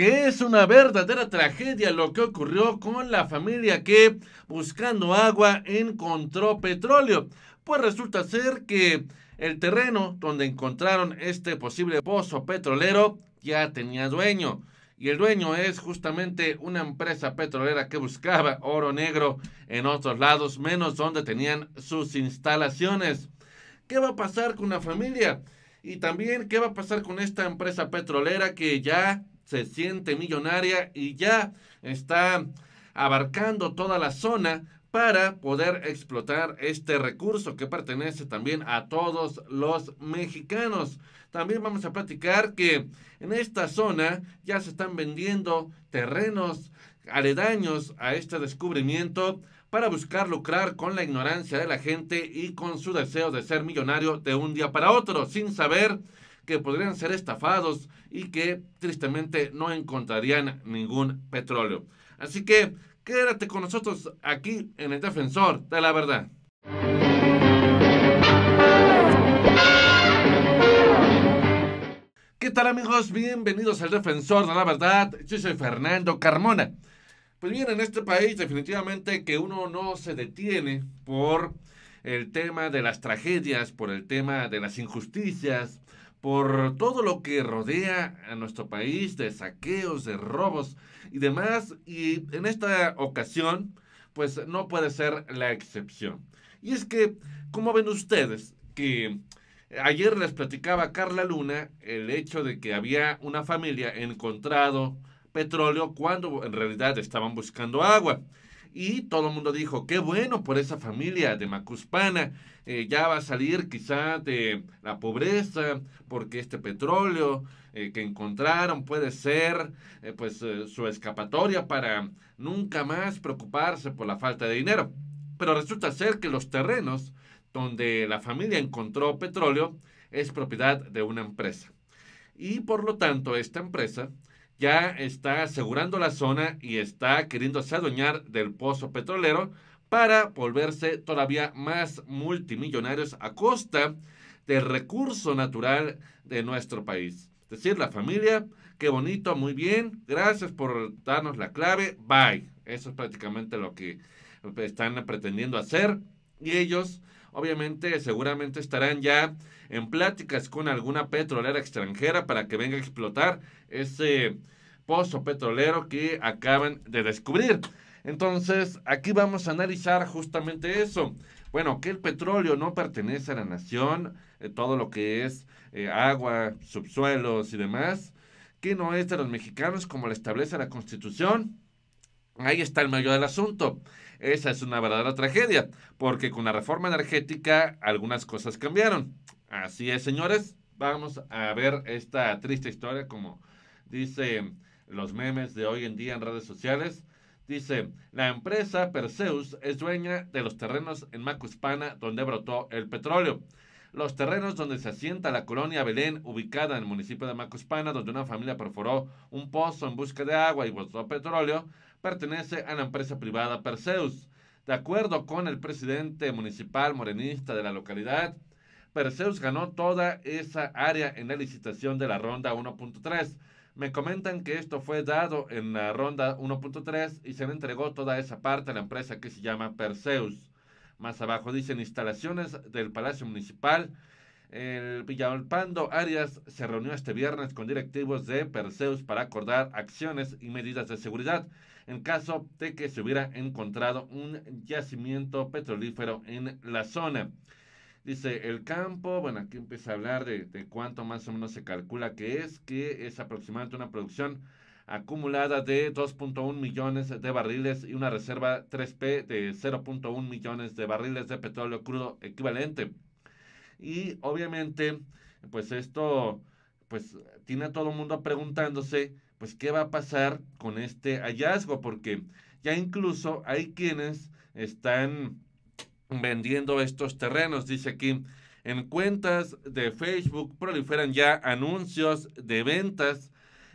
que es una verdadera tragedia lo que ocurrió con la familia que, buscando agua, encontró petróleo. Pues resulta ser que el terreno donde encontraron este posible pozo petrolero ya tenía dueño. Y el dueño es justamente una empresa petrolera que buscaba oro negro en otros lados, menos donde tenían sus instalaciones. ¿Qué va a pasar con la familia? Y también, ¿qué va a pasar con esta empresa petrolera que ya se siente millonaria y ya está abarcando toda la zona para poder explotar este recurso que pertenece también a todos los mexicanos. También vamos a platicar que en esta zona ya se están vendiendo terrenos aledaños a este descubrimiento para buscar lucrar con la ignorancia de la gente y con su deseo de ser millonario de un día para otro, sin saber que podrían ser estafados y que tristemente no encontrarían ningún petróleo. Así que quédate con nosotros aquí en el Defensor de la Verdad. ¿Qué tal amigos? Bienvenidos al Defensor de la Verdad. Yo soy Fernando Carmona. Pues bien, en este país definitivamente que uno no se detiene por el tema de las tragedias, por el tema de las injusticias, por todo lo que rodea a nuestro país de saqueos, de robos y demás. Y en esta ocasión, pues no puede ser la excepción. Y es que, como ven ustedes, que ayer les platicaba Carla Luna el hecho de que había una familia encontrado petróleo cuando en realidad estaban buscando agua y todo el mundo dijo, qué bueno por esa familia de Macuspana, eh, ya va a salir quizá de la pobreza, porque este petróleo eh, que encontraron puede ser eh, pues su escapatoria para nunca más preocuparse por la falta de dinero. Pero resulta ser que los terrenos donde la familia encontró petróleo es propiedad de una empresa. Y por lo tanto, esta empresa ya está asegurando la zona y está queriéndose adueñar del pozo petrolero para volverse todavía más multimillonarios a costa del recurso natural de nuestro país. Es decir, la familia, qué bonito, muy bien, gracias por darnos la clave, bye. Eso es prácticamente lo que pues, están pretendiendo hacer y ellos obviamente seguramente estarán ya en pláticas con alguna petrolera extranjera para que venga a explotar ese pozo petrolero que acaban de descubrir. Entonces, aquí vamos a analizar justamente eso. Bueno, que el petróleo no pertenece a la nación, eh, todo lo que es eh, agua, subsuelos y demás, que no es de los mexicanos como lo establece la Constitución, Ahí está el medio del asunto. Esa es una verdadera tragedia, porque con la reforma energética algunas cosas cambiaron. Así es, señores. Vamos a ver esta triste historia, como dice los memes de hoy en día en redes sociales. Dice, la empresa Perseus es dueña de los terrenos en Macuspana donde brotó el petróleo. Los terrenos donde se asienta la colonia Belén, ubicada en el municipio de Macuspana, donde una familia perforó un pozo en busca de agua y brotó petróleo, pertenece a la empresa privada Perseus. De acuerdo con el presidente municipal morenista de la localidad, Perseus ganó toda esa área en la licitación de la ronda 1.3. Me comentan que esto fue dado en la ronda 1.3 y se le entregó toda esa parte a la empresa que se llama Perseus. Más abajo dicen instalaciones del Palacio Municipal el Villalpando Arias se reunió este viernes con directivos de Perseus para acordar acciones y medidas de seguridad en caso de que se hubiera encontrado un yacimiento petrolífero en la zona. Dice el campo, bueno, aquí empieza a hablar de, de cuánto más o menos se calcula que es, que es aproximadamente una producción acumulada de 2.1 millones de barriles y una reserva 3P de 0.1 millones de barriles de petróleo crudo equivalente. Y obviamente, pues esto, pues tiene a todo el mundo preguntándose, pues qué va a pasar con este hallazgo, porque ya incluso hay quienes están vendiendo estos terrenos, dice aquí. En cuentas de Facebook proliferan ya anuncios de ventas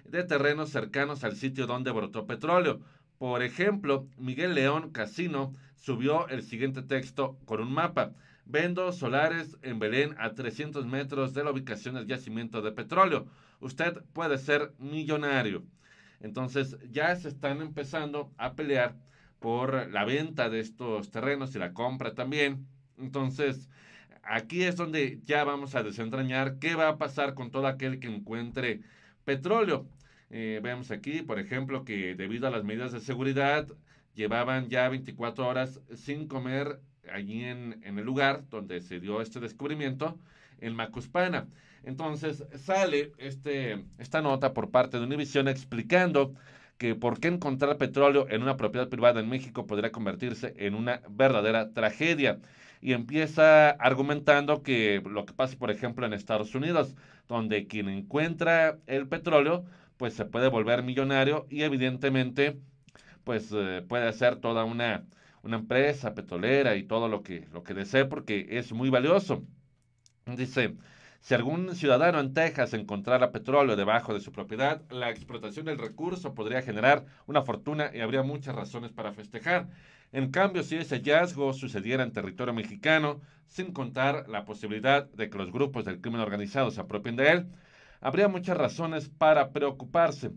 de terrenos cercanos al sitio donde brotó petróleo. Por ejemplo, Miguel León Casino subió el siguiente texto con un mapa. Vendo solares en Belén a 300 metros de la ubicación del yacimiento de petróleo. Usted puede ser millonario. Entonces ya se están empezando a pelear por la venta de estos terrenos y la compra también. Entonces aquí es donde ya vamos a desentrañar qué va a pasar con todo aquel que encuentre petróleo. Eh, vemos aquí, por ejemplo, que debido a las medidas de seguridad llevaban ya 24 horas sin comer allí en, el lugar donde se dio este descubrimiento, en Macuspana. Entonces sale este, esta nota por parte de Univision explicando que por qué encontrar petróleo en una propiedad privada en México podría convertirse en una verdadera tragedia. Y empieza argumentando que lo que pasa, por ejemplo, en Estados Unidos, donde quien encuentra el petróleo, pues se puede volver millonario y evidentemente, pues eh, puede hacer toda una una empresa petrolera y todo lo que, lo que desee porque es muy valioso. Dice, si algún ciudadano en Texas encontrara petróleo debajo de su propiedad, la explotación del recurso podría generar una fortuna y habría muchas razones para festejar. En cambio, si ese hallazgo sucediera en territorio mexicano, sin contar la posibilidad de que los grupos del crimen organizado se apropien de él, habría muchas razones para preocuparse.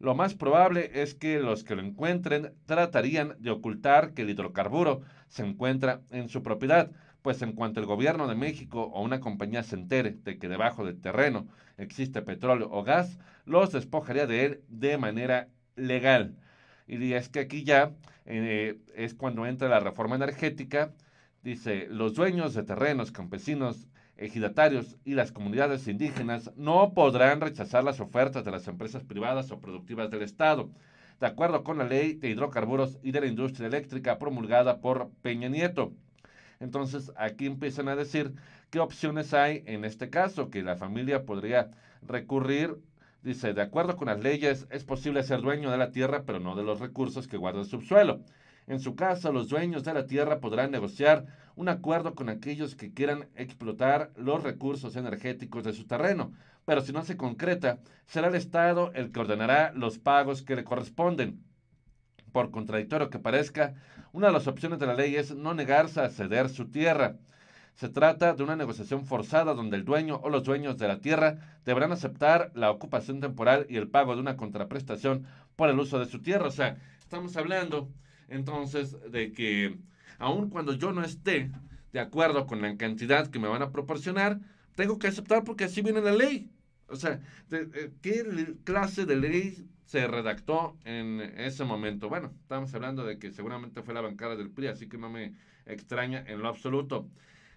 Lo más probable es que los que lo encuentren tratarían de ocultar que el hidrocarburo se encuentra en su propiedad, pues en cuanto el gobierno de México o una compañía se entere de que debajo del terreno existe petróleo o gas, los despojaría de él de manera legal. Y es que aquí ya eh, es cuando entra la reforma energética, dice, los dueños de terrenos campesinos ejidatarios y las comunidades indígenas no podrán rechazar las ofertas de las empresas privadas o productivas del Estado, de acuerdo con la ley de hidrocarburos y de la industria eléctrica promulgada por Peña Nieto. Entonces aquí empiezan a decir qué opciones hay en este caso, que la familia podría recurrir. Dice, de acuerdo con las leyes, es posible ser dueño de la tierra, pero no de los recursos que guarda el subsuelo. En su caso, los dueños de la tierra podrán negociar un acuerdo con aquellos que quieran explotar los recursos energéticos de su terreno, pero si no se concreta, será el Estado el que ordenará los pagos que le corresponden. Por contradictorio que parezca, una de las opciones de la ley es no negarse a ceder su tierra. Se trata de una negociación forzada donde el dueño o los dueños de la tierra deberán aceptar la ocupación temporal y el pago de una contraprestación por el uso de su tierra. O sea, estamos hablando entonces, de que aun cuando yo no esté de acuerdo con la cantidad que me van a proporcionar, tengo que aceptar porque así viene la ley. O sea, eh, ¿qué clase de ley se redactó en ese momento? Bueno, estamos hablando de que seguramente fue la bancada del PRI, así que no me extraña en lo absoluto.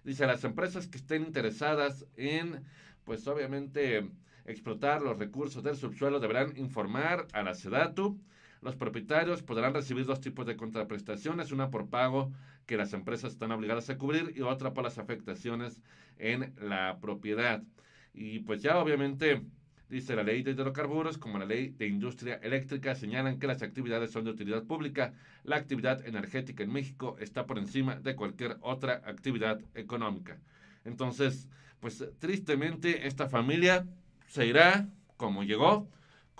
Dice, las empresas que estén interesadas en, pues obviamente, explotar los recursos del subsuelo deberán informar a la SEDATU los propietarios podrán recibir dos tipos de contraprestaciones, una por pago que las empresas están obligadas a cubrir y otra por las afectaciones en la propiedad. Y pues ya obviamente... Dice la ley de hidrocarburos como la ley de industria eléctrica señalan que las actividades son de utilidad pública. La actividad energética en México está por encima de cualquier otra actividad económica. Entonces, pues tristemente esta familia se irá como llegó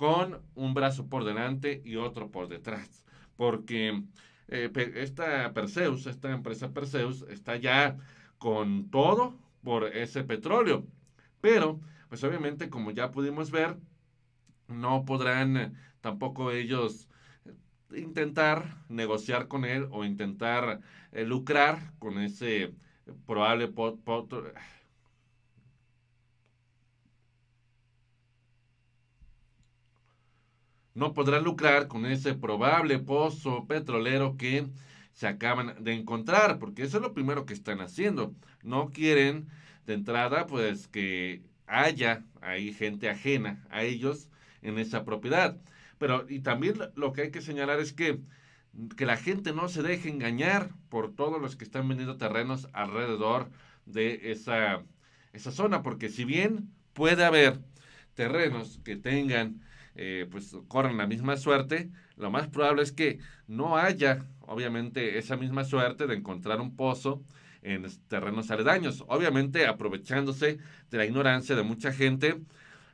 con un brazo por delante y otro por detrás, porque eh, esta Perseus, esta empresa Perseus, está ya con todo por ese petróleo, pero pues obviamente como ya pudimos ver, no podrán eh, tampoco ellos eh, intentar negociar con él o intentar lucrar con ese probable no podrán lucrar con ese probable pozo petrolero que se acaban de encontrar, porque eso es lo primero que están haciendo. No quieren de entrada pues que haya ahí gente ajena a ellos en esa propiedad. Pero y también lo que hay que señalar es que que la gente no se deje engañar por todos los que están vendiendo terrenos alrededor de esa, esa zona, porque si bien puede haber terrenos que tengan eh, pues corren la misma suerte, lo más probable es que no haya, obviamente, esa misma suerte de encontrar un pozo en terrenos aledaños. Obviamente, aprovechándose de la ignorancia de mucha gente,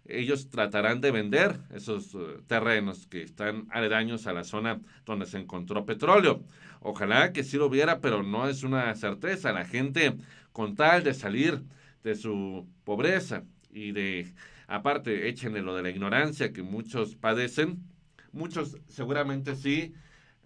ellos tratarán de vender esos eh, terrenos que están aledaños a la zona donde se encontró petróleo. Ojalá que sí lo hubiera, pero no es una certeza. La gente, con tal de salir de su pobreza y de Aparte, échenle lo de la ignorancia que muchos padecen. Muchos seguramente sí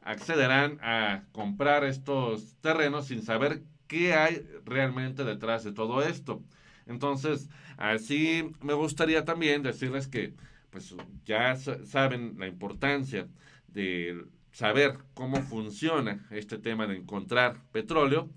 accederán a comprar estos terrenos sin saber qué hay realmente detrás de todo esto. Entonces, así me gustaría también decirles que pues ya saben la importancia de saber cómo funciona este tema de encontrar petróleo,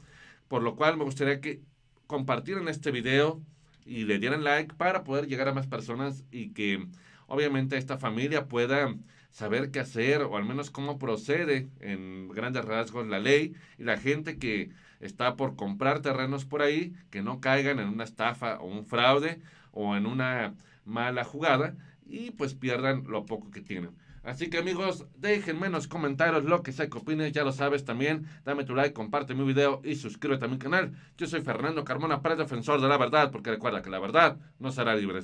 por lo cual me gustaría que compartieran este video, y le dieran like para poder llegar a más personas y que obviamente esta familia pueda saber qué hacer o al menos cómo procede en grandes rasgos la ley y la gente que está por comprar terrenos por ahí, que no caigan en una estafa o un fraude o en una mala jugada y pues pierdan lo poco que tienen. Así que amigos, dejen menos comentarios lo que sea que opines, ya lo sabes también. Dame tu like, comparte mi video y suscríbete a mi canal. Yo soy Fernando Carmona predefensor de la verdad, porque recuerda que la verdad no será libre.